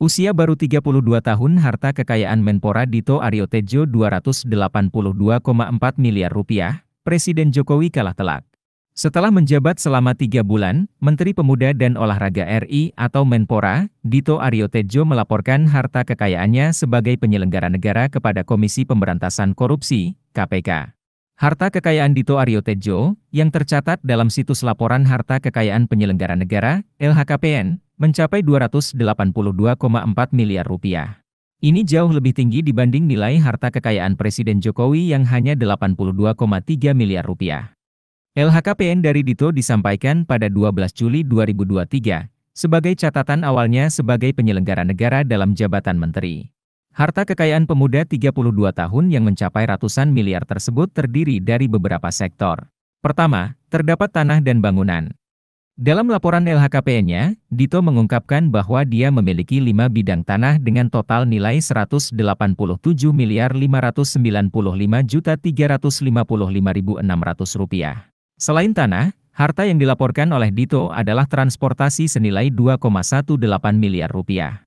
Usia baru 32 tahun harta kekayaan Menpora Dito Aryo Tejo 282,4 miliar rupiah, Presiden Jokowi kalah telak. Setelah menjabat selama tiga bulan, Menteri Pemuda dan Olahraga RI atau Menpora, Dito Aryo Tejo melaporkan harta kekayaannya sebagai penyelenggara negara kepada Komisi Pemberantasan Korupsi, KPK. Harta kekayaan Dito Aryo Tejo, yang tercatat dalam situs laporan harta kekayaan penyelenggara negara, LHKPN, mencapai 282,4 miliar rupiah. Ini jauh lebih tinggi dibanding nilai harta kekayaan Presiden Jokowi yang hanya 82,3 miliar rupiah. LHKPN dari Dito disampaikan pada 12 Juli 2023, sebagai catatan awalnya sebagai penyelenggara negara dalam jabatan menteri. Harta kekayaan pemuda 32 tahun yang mencapai ratusan miliar tersebut terdiri dari beberapa sektor. Pertama, terdapat tanah dan bangunan. Dalam laporan LHKPN-nya, Dito mengungkapkan bahwa dia memiliki lima bidang tanah dengan total nilai 187 miliar 595 juta 355.600 rupiah. Selain tanah, harta yang dilaporkan oleh Dito adalah transportasi senilai 2,18 miliar rupiah.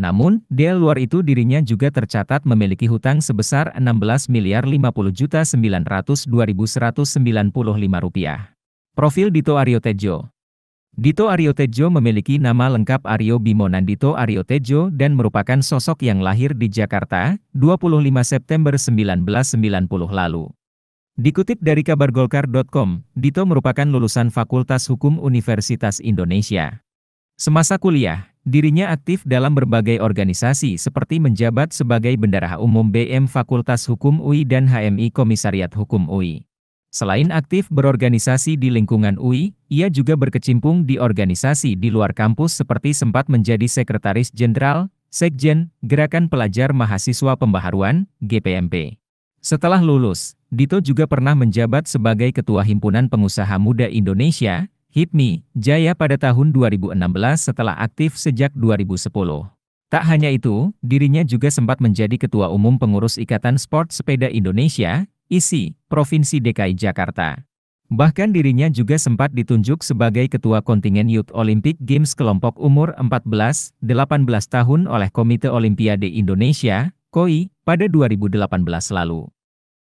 Namun, di luar itu dirinya juga tercatat memiliki hutang sebesar 16 miliar 50 juta 900 rupiah. Profil Dito Aryo Tejo Dito Aryo Tejo memiliki nama lengkap Aryo Bimo Nandito Aryo Tejo dan merupakan sosok yang lahir di Jakarta, 25 September 1990 lalu. Dikutip dari kabargolkar.com, Dito merupakan lulusan Fakultas Hukum Universitas Indonesia. Semasa kuliah, dirinya aktif dalam berbagai organisasi seperti menjabat sebagai Bendahara Umum BM Fakultas Hukum UI dan HMI Komisariat Hukum UI. Selain aktif berorganisasi di lingkungan UI, ia juga berkecimpung di organisasi di luar kampus seperti sempat menjadi Sekretaris Jenderal, Sekjen, Gerakan Pelajar Mahasiswa Pembaharuan, GPMP. Setelah lulus, Dito juga pernah menjabat sebagai Ketua Himpunan Pengusaha Muda Indonesia, HIPMI, jaya pada tahun 2016 setelah aktif sejak 2010. Tak hanya itu, dirinya juga sempat menjadi Ketua Umum Pengurus Ikatan Sport Sepeda Indonesia, ISI, Provinsi DKI Jakarta. Bahkan dirinya juga sempat ditunjuk sebagai Ketua Kontingen Youth Olympic Games kelompok umur 14-18 tahun oleh Komite Olimpiade Indonesia, KOI, pada 2018 lalu.